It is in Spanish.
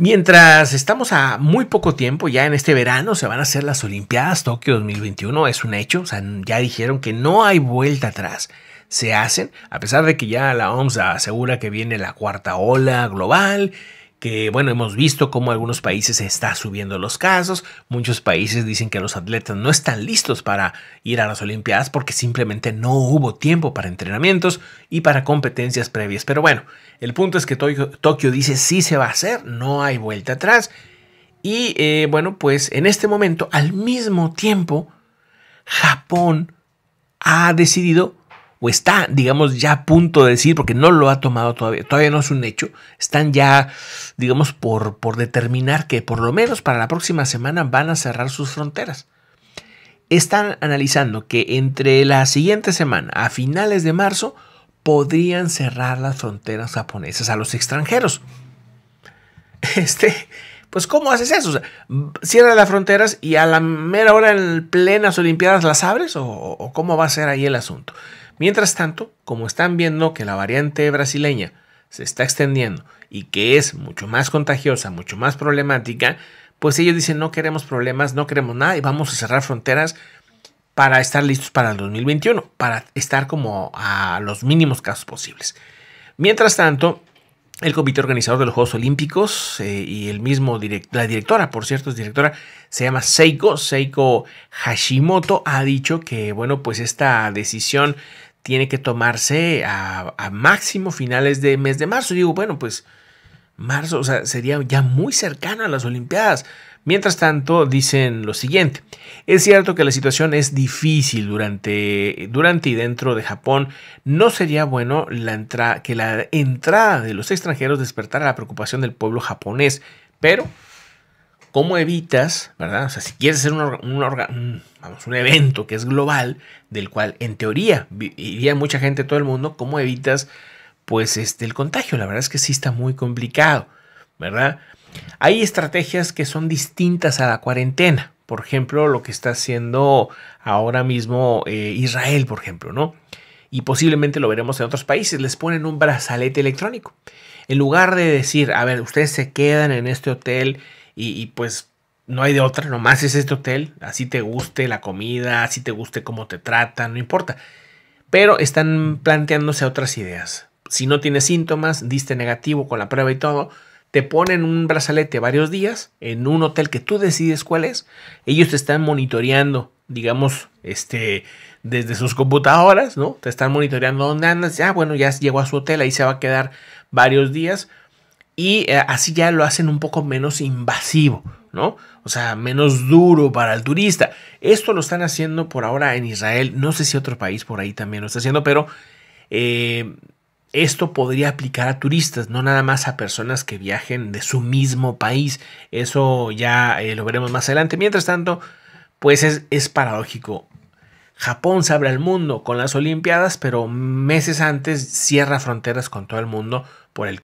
Mientras estamos a muy poco tiempo, ya en este verano se van a hacer las Olimpiadas Tokio 2021, es un hecho, ya dijeron que no hay vuelta atrás. Se hacen, a pesar de que ya la OMS asegura que viene la cuarta ola global que bueno, hemos visto cómo algunos países está subiendo los casos, muchos países dicen que los atletas no están listos para ir a las Olimpiadas porque simplemente no hubo tiempo para entrenamientos y para competencias previas. Pero bueno, el punto es que Tokio, Tokio dice sí se va a hacer, no hay vuelta atrás. Y eh, bueno, pues en este momento, al mismo tiempo, Japón ha decidido o está, digamos, ya a punto de decir, porque no lo ha tomado todavía, todavía no es un hecho, están ya, digamos, por, determinar que por lo menos para la próxima semana van a cerrar sus fronteras. Están analizando que entre la siguiente semana, a finales de marzo, podrían cerrar las fronteras japonesas a los extranjeros. Este, pues ¿cómo haces eso? ¿Cierras las fronteras y a la mera hora en plenas Olimpiadas las abres o cómo va a ser ahí el asunto. Mientras tanto, como están viendo que la variante brasileña se está extendiendo y que es mucho más contagiosa, mucho más problemática, pues ellos dicen no queremos problemas, no queremos nada y vamos a cerrar fronteras para estar listos para el 2021, para estar como a los mínimos casos posibles. Mientras tanto, el comité organizador de los Juegos Olímpicos eh, y el mismo la directora, por cierto, es directora, se llama Seiko, Seiko Hashimoto, ha dicho que, bueno, pues esta decisión tiene que tomarse a, máximo finales de mes de marzo. digo, bueno, pues marzo, o sea, sería ya muy cercano a las Olimpiadas. Mientras tanto, dicen lo siguiente, es cierto que la situación es difícil durante, durante y dentro de Japón, no sería bueno la que la entrada de los extranjeros despertara la preocupación del pueblo japonés, pero ¿Cómo evitas, verdad? O sea, si quieres hacer un, evento que es global, del cual en teoría iría mucha gente de todo el mundo, ¿cómo evitas pues este, el contagio? La verdad es que sí está muy complicado, ¿verdad? Hay estrategias que son distintas a la cuarentena. Por ejemplo, lo que está haciendo ahora mismo eh, Israel, por ejemplo, ¿no? Y posiblemente lo veremos en otros países. Les ponen un brazalete electrónico. En lugar de decir, a ver, ustedes se quedan en este hotel y, pues no hay de otra, nomás es este hotel, así te guste la comida, así te guste cómo te tratan, no importa. Pero están planteándose otras ideas. Si no tienes síntomas, diste negativo con la prueba y todo, te ponen un brazalete varios días en un hotel que tú decides cuál es. Ellos te están monitoreando, digamos, este, desde sus computadoras, ¿no? Te están monitoreando dónde andas. Ah, bueno, ya llegó a su hotel, ahí se va a quedar varios días y eh, así ya lo hacen un poco menos invasivo, ¿no? O sea, menos duro para el turista. Esto lo están haciendo por ahora en Israel, no sé si otro país por ahí también lo está haciendo, pero eh, esto podría aplicar a turistas, no nada más a personas que viajen de su mismo país. Eso ya eh, lo veremos más adelante. Mientras tanto, pues es, es paradójico. Japón se abre al mundo con las Olimpiadas, pero meses antes cierra fronteras con todo el mundo por el